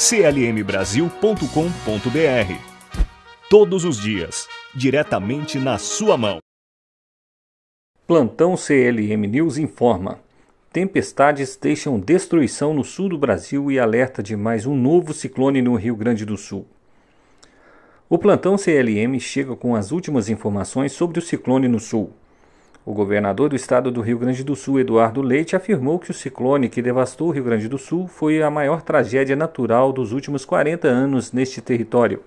clmbrasil.com.br. Todos os dias, diretamente na sua mão. Plantão CLM News informa: tempestades deixam destruição no sul do Brasil e alerta de mais um novo ciclone no Rio Grande do Sul. O plantão CLM chega com as últimas informações sobre o ciclone no sul. O governador do estado do Rio Grande do Sul, Eduardo Leite, afirmou que o ciclone que devastou o Rio Grande do Sul foi a maior tragédia natural dos últimos 40 anos neste território.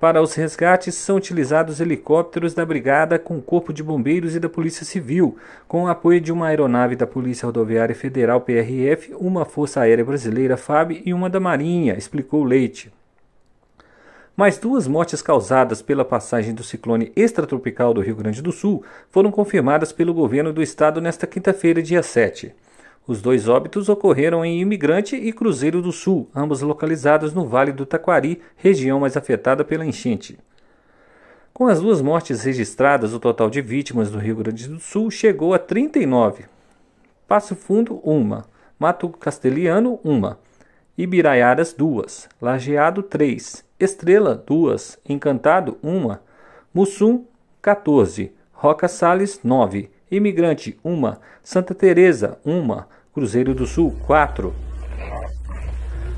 Para os resgates são utilizados helicópteros da Brigada com Corpo de Bombeiros e da Polícia Civil, com o apoio de uma aeronave da Polícia Rodoviária Federal PRF, uma Força Aérea Brasileira FAB e uma da Marinha, explicou Leite mais duas mortes causadas pela passagem do ciclone extratropical do Rio Grande do Sul foram confirmadas pelo governo do estado nesta quinta-feira, dia 7. Os dois óbitos ocorreram em Imigrante e Cruzeiro do Sul, ambos localizados no Vale do Taquari, região mais afetada pela enchente. Com as duas mortes registradas, o total de vítimas do Rio Grande do Sul chegou a 39. Passo Fundo, uma. Mato Castelhano uma. Ibiraiaras, duas. Lajeado, três. Estrela, duas, Encantado, uma, Mussum, 14, Roca Sales, 9, Imigrante, uma, Santa Teresa, uma, Cruzeiro do Sul, 4.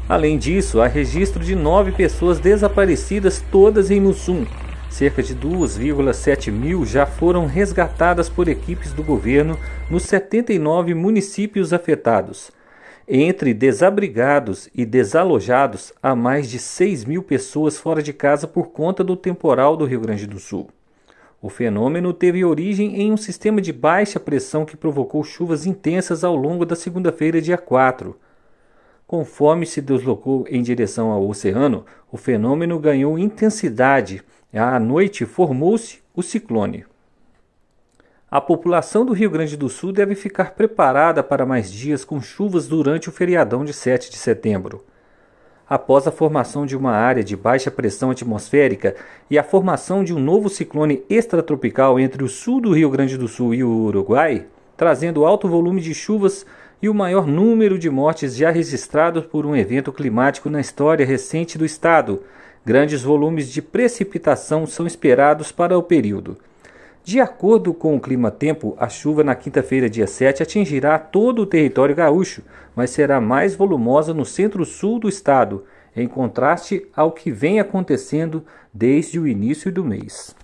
Além disso, há registro de nove pessoas desaparecidas, todas em Mussum. Cerca de 2,7 mil já foram resgatadas por equipes do governo nos 79 municípios afetados. Entre desabrigados e desalojados, há mais de 6 mil pessoas fora de casa por conta do temporal do Rio Grande do Sul. O fenômeno teve origem em um sistema de baixa pressão que provocou chuvas intensas ao longo da segunda-feira, dia 4. Conforme se deslocou em direção ao oceano, o fenômeno ganhou intensidade. À noite formou-se o ciclone a população do Rio Grande do Sul deve ficar preparada para mais dias com chuvas durante o feriadão de 7 de setembro. Após a formação de uma área de baixa pressão atmosférica e a formação de um novo ciclone extratropical entre o sul do Rio Grande do Sul e o Uruguai, trazendo alto volume de chuvas e o maior número de mortes já registrados por um evento climático na história recente do estado, grandes volumes de precipitação são esperados para o período. De acordo com o clima-tempo, a chuva na quinta-feira, dia 7, atingirá todo o território gaúcho, mas será mais volumosa no centro-sul do estado, em contraste ao que vem acontecendo desde o início do mês.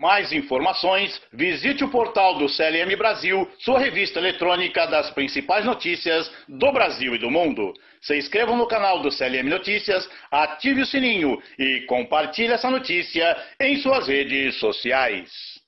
Mais informações, visite o portal do CLM Brasil, sua revista eletrônica das principais notícias do Brasil e do mundo. Se inscreva no canal do CLM Notícias, ative o sininho e compartilhe essa notícia em suas redes sociais.